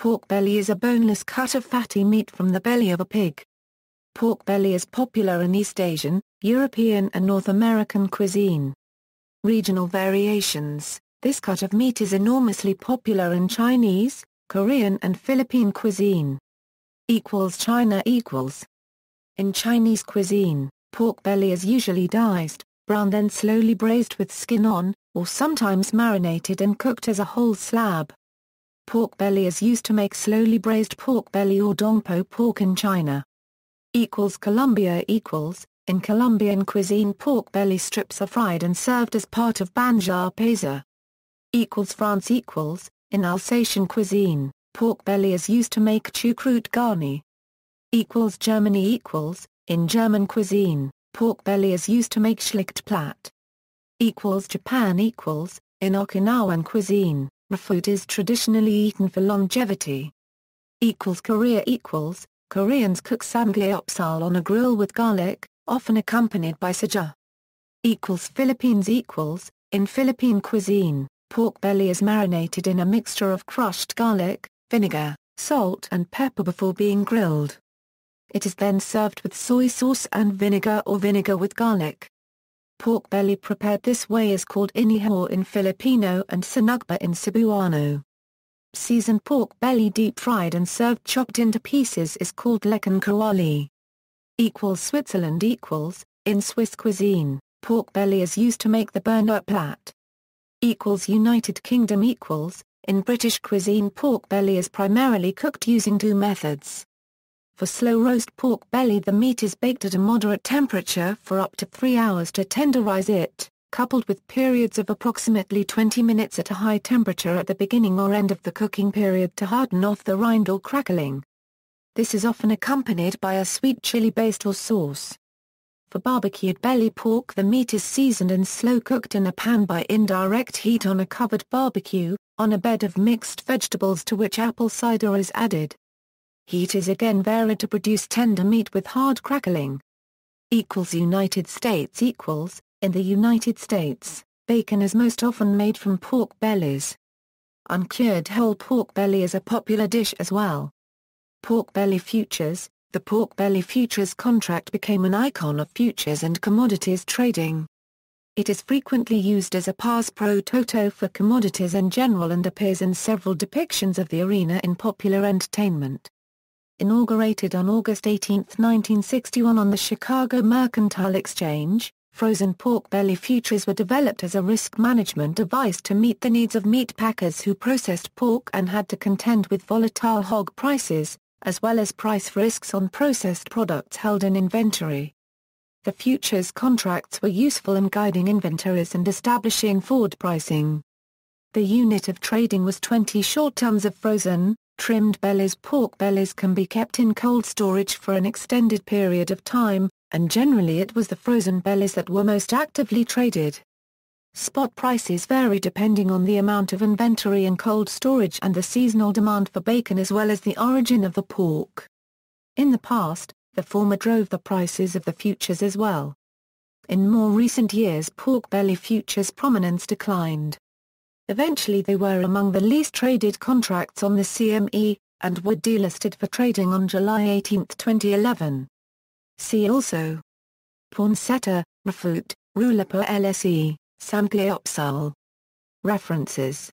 Pork belly is a boneless cut of fatty meat from the belly of a pig. Pork belly is popular in East Asian, European and North American cuisine. Regional variations This cut of meat is enormously popular in Chinese, Korean and Philippine cuisine. Equals China equals. In Chinese cuisine, pork belly is usually diced, browned then slowly braised with skin on, or sometimes marinated and cooked as a whole slab. Pork belly is used to make slowly braised pork belly or dongpo pork in China. Equals Colombia equals, in Colombian cuisine pork belly strips are fried and served as part of banjar pesa. Equals France equals, in Alsatian cuisine, pork belly is used to make choucroute garni. Equals Germany equals, in German cuisine, pork belly is used to make schlicht Equals Japan equals, in Okinawan cuisine, Rafut is traditionally eaten for longevity. Equals Korea equals, Koreans cook samgyeopsal on a grill with garlic, often accompanied by sajja. Equals Philippines equals, in Philippine cuisine, pork belly is marinated in a mixture of crushed garlic, vinegar, salt and pepper before being grilled. It is then served with soy sauce and vinegar or vinegar with garlic. Pork belly prepared this way is called inihaw in Filipino and sinugba in Cebuano. Seasoned pork belly deep fried and served chopped into pieces is called lekan kawali. Equals Switzerland equals, in Swiss cuisine, pork belly is used to make the Berner plat. Equals United Kingdom equals, in British cuisine pork belly is primarily cooked using two methods. For slow roast pork belly the meat is baked at a moderate temperature for up to three hours to tenderize it, coupled with periods of approximately 20 minutes at a high temperature at the beginning or end of the cooking period to harden off the rind or crackling. This is often accompanied by a sweet chili based or sauce. For barbecued belly pork the meat is seasoned and slow cooked in a pan by indirect heat on a covered barbecue, on a bed of mixed vegetables to which apple cider is added. Heat is again varied to produce tender meat with hard crackling. Equals United States equals, in the United States, bacon is most often made from pork bellies. Uncured whole pork belly is a popular dish as well. Pork belly futures, the pork belly futures contract became an icon of futures and commodities trading. It is frequently used as a pass pro toto for commodities in general and appears in several depictions of the arena in popular entertainment inaugurated on August 18, 1961 on the Chicago Mercantile Exchange, frozen pork belly futures were developed as a risk management device to meet the needs of meat packers who processed pork and had to contend with volatile hog prices, as well as price risks on processed products held in inventory. The futures contracts were useful in guiding inventories and establishing forward pricing. The unit of trading was 20 short tons of frozen, Trimmed bellies Pork bellies can be kept in cold storage for an extended period of time, and generally it was the frozen bellies that were most actively traded. Spot prices vary depending on the amount of inventory in cold storage and the seasonal demand for bacon as well as the origin of the pork. In the past, the former drove the prices of the futures as well. In more recent years pork belly futures prominence declined. Eventually they were among the least traded contracts on the CME, and were delisted for trading on July 18, 2011. See also Ponsetta, Rafut, Rulapa LSE, Sampliopsal. References